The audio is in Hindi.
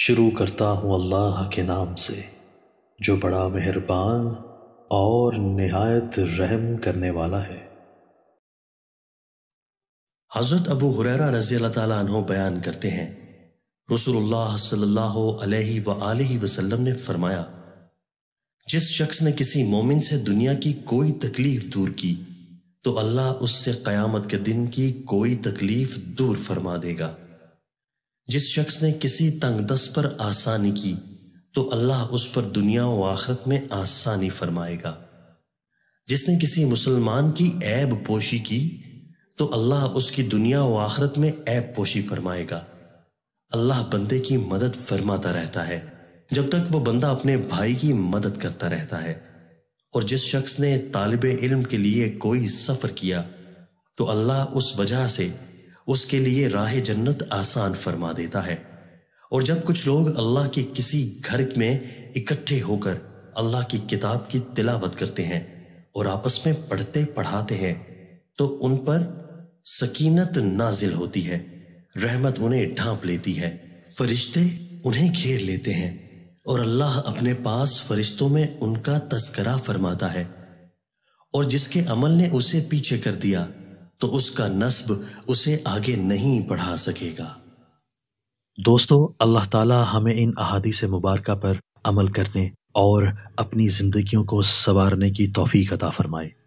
शुरू करता हूँ अल्लाह के नाम से जो बड़ा मेहरबान और नहायत रहम करने वाला है हज़रत अबू हुरैरा रज़ी अल्लाह बयान करते हैं रसूलुल्लाह सल्लल्लाहु अलैहि वसल्लम वसल्लम ने फरमाया जिस शख्स ने किसी मोमिन से दुनिया की कोई तकलीफ दूर की तो अल्लाह उससे क़यामत के दिन की कोई तकलीफ दूर फरमा देगा जिस शख्स ने किसी तंगदस पर आसानी की तो अल्लाह उस पर दुनिया व आखरत में आसानी फरमाएगा जिसने किसी मुसलमान की ऐब पोशी की तो अल्लाह उसकी दुनिया व आखरत में ऐब पोशी फरमाएगा अल्लाह बंदे की मदद फरमाता रहता है जब तक वो बंदा अपने भाई की मदद करता रहता है और जिस शख्स ने तालब इल्म के लिए कोई सफ़र किया तो अल्लाह उस वजह से उसके लिए राह जन्नत आसान फरमा देता है और जब कुछ लोग अल्लाह के किसी घर में इकट्ठे होकर अल्लाह की किताब की तिलावत करते हैं और आपस में पढ़ते पढ़ाते हैं तो उन पर सकीनत नाजिल होती है रहमत उन्हें ढांप लेती है फरिश्ते उन्हें घेर लेते हैं और अल्लाह अपने पास फरिश्तों में उनका तस्करा फरमाता है और जिसके अमल ने उसे पीछे कर दिया तो उसका नस्ब उसे आगे नहीं बढ़ा सकेगा दोस्तों अल्लाह ताला हमें इन अहादी से मुबारक पर अमल करने और अपनी ज़िंदगियों को संवारने की तोफ़ी अता फ़रमाए